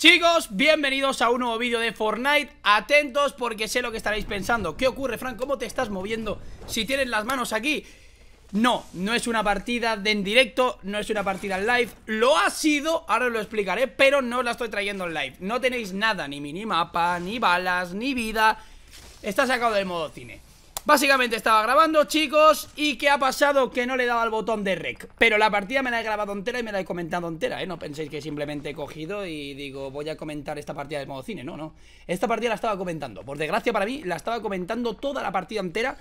Chicos, bienvenidos a un nuevo vídeo de Fortnite Atentos porque sé lo que estaréis pensando ¿Qué ocurre, Frank? ¿Cómo te estás moviendo si tienes las manos aquí? No, no es una partida de en directo No es una partida en live Lo ha sido, ahora os lo explicaré Pero no la estoy trayendo en live No tenéis nada, ni minimapa, ni balas, ni vida Está sacado del modo cine Básicamente estaba grabando, chicos ¿Y qué ha pasado? Que no le daba dado al botón de rec Pero la partida me la he grabado entera y me la he comentado entera, ¿eh? No penséis que simplemente he cogido y digo Voy a comentar esta partida de modo cine, no, no Esta partida la estaba comentando, por desgracia para mí La estaba comentando toda la partida entera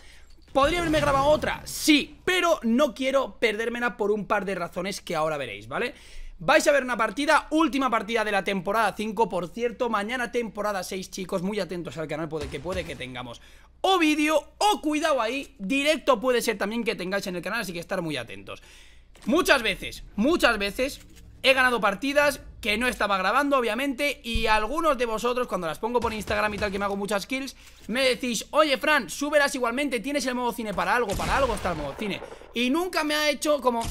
¿Podría haberme grabado otra? Sí, pero no quiero perdérmela por un par de razones que ahora veréis, ¿vale? vale Vais a ver una partida, última partida de la temporada 5 Por cierto, mañana temporada 6, chicos Muy atentos al canal que puede que tengamos o vídeo o cuidado ahí Directo puede ser también que tengáis en el canal Así que estar muy atentos Muchas veces, muchas veces He ganado partidas que no estaba grabando, obviamente Y algunos de vosotros, cuando las pongo por Instagram y tal Que me hago muchas kills Me decís, oye Fran, súbelas igualmente Tienes el modo cine para algo, para algo está el modo cine Y nunca me ha hecho como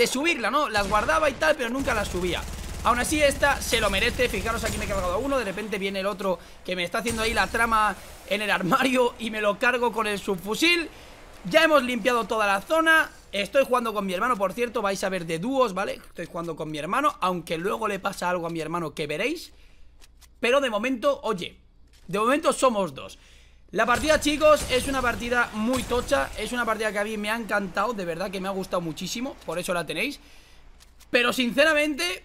de subirla, ¿no? Las guardaba y tal, pero nunca las subía Aún así esta se lo merece Fijaros aquí me he cargado a uno, de repente viene el otro Que me está haciendo ahí la trama en el armario Y me lo cargo con el subfusil Ya hemos limpiado toda la zona Estoy jugando con mi hermano, por cierto Vais a ver de dúos, ¿vale? Estoy jugando con mi hermano Aunque luego le pasa algo a mi hermano que veréis Pero de momento, oye De momento somos dos la partida, chicos, es una partida muy tocha Es una partida que a mí me ha encantado De verdad que me ha gustado muchísimo Por eso la tenéis Pero sinceramente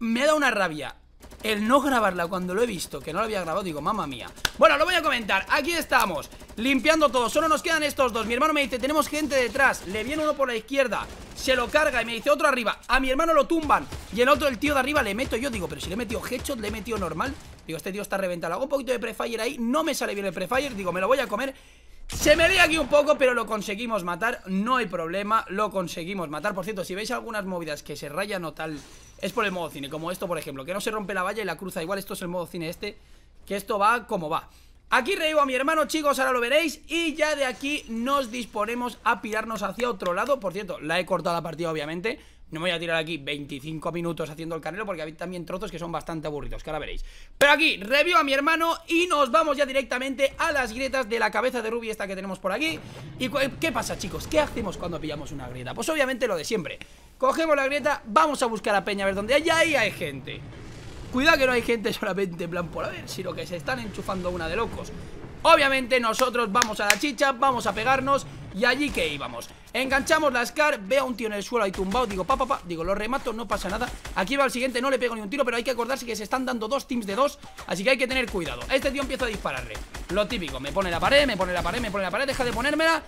Me da una rabia el no grabarla cuando lo he visto, que no lo había grabado, digo, mamá mía. Bueno, lo voy a comentar. Aquí estamos, limpiando todo. Solo nos quedan estos dos. Mi hermano me dice, tenemos gente detrás. Le viene uno por la izquierda. Se lo carga y me dice otro arriba. A mi hermano lo tumban. Y el otro, el tío de arriba, le meto yo. Digo, pero si le he metido headshot, le he metido normal. Digo, este tío está reventado. Hago un poquito de prefire ahí. No me sale bien el prefire. Digo, me lo voy a comer. Se me dio aquí un poco, pero lo conseguimos matar No hay problema, lo conseguimos matar Por cierto, si veis algunas movidas que se rayan o tal Es por el modo cine, como esto por ejemplo Que no se rompe la valla y la cruza igual Esto es el modo cine este, que esto va como va Aquí reíbo a mi hermano, chicos, ahora lo veréis Y ya de aquí nos disponemos a pirarnos hacia otro lado Por cierto, la he cortado la partida, obviamente no me voy a tirar aquí 25 minutos haciendo el canelo porque hay también trozos que son bastante aburridos, que ahora veréis. Pero aquí, review a mi hermano y nos vamos ya directamente a las grietas de la cabeza de Ruby esta que tenemos por aquí. ¿Y qué pasa, chicos? ¿Qué hacemos cuando pillamos una grieta? Pues obviamente lo de siempre. Cogemos la grieta, vamos a buscar a Peña a ver dónde hay. ahí hay gente. Cuidado que no hay gente solamente en plan por haber, sino que se están enchufando una de locos. Obviamente nosotros vamos a la chicha, vamos a pegarnos y allí que íbamos Enganchamos la SCAR, veo a un tío en el suelo ahí tumbado Digo, pa, pa, pa, digo, lo remato, no pasa nada Aquí va el siguiente, no le pego ni un tiro Pero hay que acordarse que se están dando dos teams de dos Así que hay que tener cuidado Este tío empieza a dispararle Lo típico, me pone la pared, me pone la pared, me pone la pared Deja de ponérmela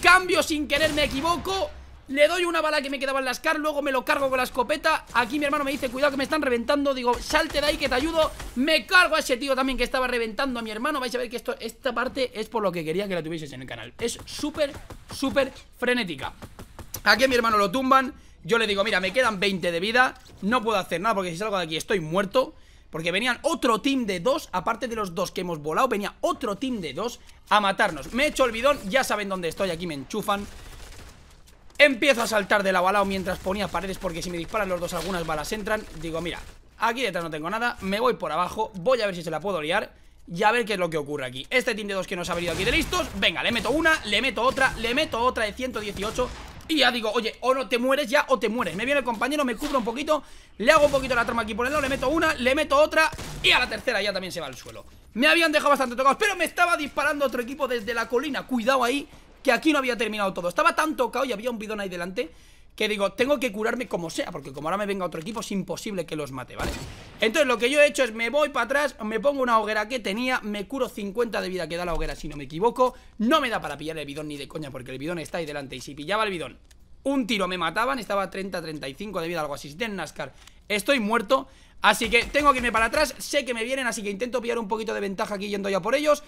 Cambio sin querer, me equivoco le doy una bala que me quedaba en las car Luego me lo cargo con la escopeta Aquí mi hermano me dice, cuidado que me están reventando Digo, salte de ahí que te ayudo Me cargo a ese tío también que estaba reventando a mi hermano Vais a ver que esto, esta parte es por lo que quería que la tuvieseis en el canal Es súper, súper frenética Aquí mi hermano lo tumban Yo le digo, mira, me quedan 20 de vida No puedo hacer nada porque si salgo de aquí estoy muerto porque venían otro team de dos, aparte de los dos que hemos volado, venía otro team de dos a matarnos. Me he hecho el bidón, ya saben dónde estoy, aquí me enchufan. Empiezo a saltar de la balao mientras ponía paredes porque si me disparan los dos algunas balas entran. Digo, mira, aquí detrás no tengo nada, me voy por abajo, voy a ver si se la puedo liar y a ver qué es lo que ocurre aquí Este team de dos que nos ha venido aquí de listos Venga, le meto una, le meto otra, le meto otra de 118 Y ya digo, oye, o no te mueres ya o te mueres Me viene el compañero, me cubro un poquito Le hago un poquito la trama aquí por el lado, le meto una, le meto otra Y a la tercera ya también se va al suelo Me habían dejado bastante tocados Pero me estaba disparando otro equipo desde la colina Cuidado ahí que aquí no había terminado todo. Estaba tan tocado y había un bidón ahí delante que digo, tengo que curarme como sea, porque como ahora me venga otro equipo es imposible que los mate, ¿vale? Entonces lo que yo he hecho es me voy para atrás, me pongo una hoguera que tenía, me curo 50 de vida que da la hoguera si no me equivoco, no me da para pillar el bidón ni de coña porque el bidón está ahí delante y si pillaba el bidón, un tiro me mataban, estaba 30-35 de vida, algo así, si tienen NASCAR, estoy muerto, así que tengo que irme para atrás, sé que me vienen, así que intento pillar un poquito de ventaja aquí yendo ya por ellos,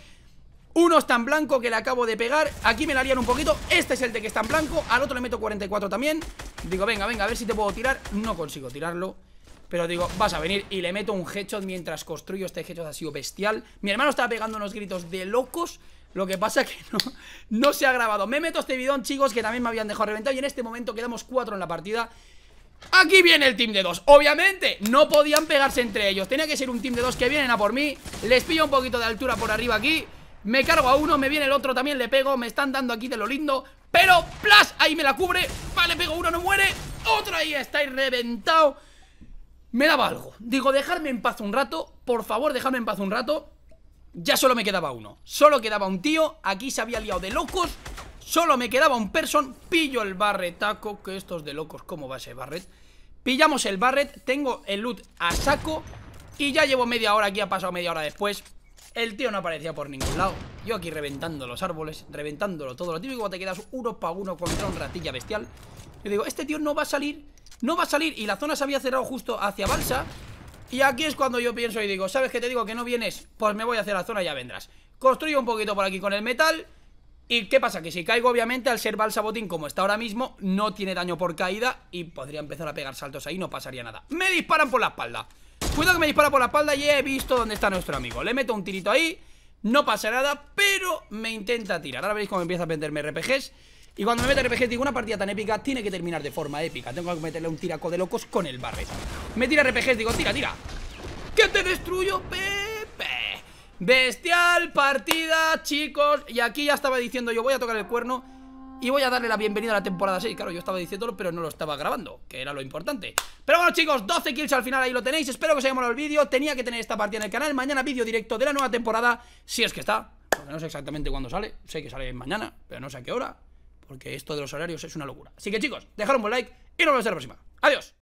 uno está en blanco que le acabo de pegar Aquí me la harían un poquito Este es el de que está en blanco Al otro le meto 44 también Digo, venga, venga, a ver si te puedo tirar No consigo tirarlo pero digo, vas a venir y le meto un headshot mientras construyo este headshot ha sido bestial Mi hermano estaba pegando unos gritos de locos Lo que pasa que no, se ha grabado Me meto este bidón, chicos, que también me habían dejado reventado Y en este momento quedamos cuatro en la partida Aquí viene el team de dos Obviamente, no podían pegarse entre ellos Tenía que ser un team de dos que vienen a por mí Les pillo un poquito de altura por arriba aquí me cargo a uno, me viene el otro, también le pego Me están dando aquí de lo lindo Pero, plas, ahí me la cubre Vale, pego uno, no muere Otro ahí está y reventado Me daba algo Digo, dejarme en paz un rato Por favor, dejarme en paz un rato Ya solo me quedaba uno Solo quedaba un tío Aquí se había liado de locos Solo me quedaba un person Pillo el barretaco Que estos de locos ¿Cómo va ese barret? Pillamos el Barret, tengo el loot a saco Y ya llevo media hora aquí, ha pasado media hora después el tío no aparecía por ningún lado. Yo aquí reventando los árboles, reventándolo todo. Lo típico te quedas uno para uno contra un ratilla bestial. Y digo, este tío no va a salir, no va a salir. Y la zona se había cerrado justo hacia Balsa. Y aquí es cuando yo pienso y digo, ¿sabes qué te digo? Que no vienes, pues me voy hacia la zona y ya vendrás. Construyo un poquito por aquí con el metal. ¿Y qué pasa? Que si caigo, obviamente, al ser Balsa Botín como está ahora mismo, no tiene daño por caída y podría empezar a pegar saltos ahí, no pasaría nada. Me disparan por la espalda. Cuidado que me dispara por la espalda y he visto dónde está nuestro amigo Le meto un tirito ahí, no pasa nada, pero me intenta tirar Ahora veréis cómo empieza a venderme RPGs Y cuando me mete RPGs digo, una partida tan épica tiene que terminar de forma épica Tengo que meterle un tiraco de locos con el barret Me tira RPGs, digo, tira, tira Que te destruyo, Pepe Bestial partida, chicos Y aquí ya estaba diciendo yo, voy a tocar el cuerno y voy a darle la bienvenida a la temporada 6 Claro, yo estaba diciéndolo, pero no lo estaba grabando Que era lo importante Pero bueno chicos, 12 kills al final, ahí lo tenéis Espero que os haya molado el vídeo Tenía que tener esta partida en el canal Mañana vídeo directo de la nueva temporada Si es que está Porque no sé exactamente cuándo sale Sé que sale mañana, pero no sé a qué hora Porque esto de los horarios es una locura Así que chicos, dejad un buen like Y nos vemos en la próxima Adiós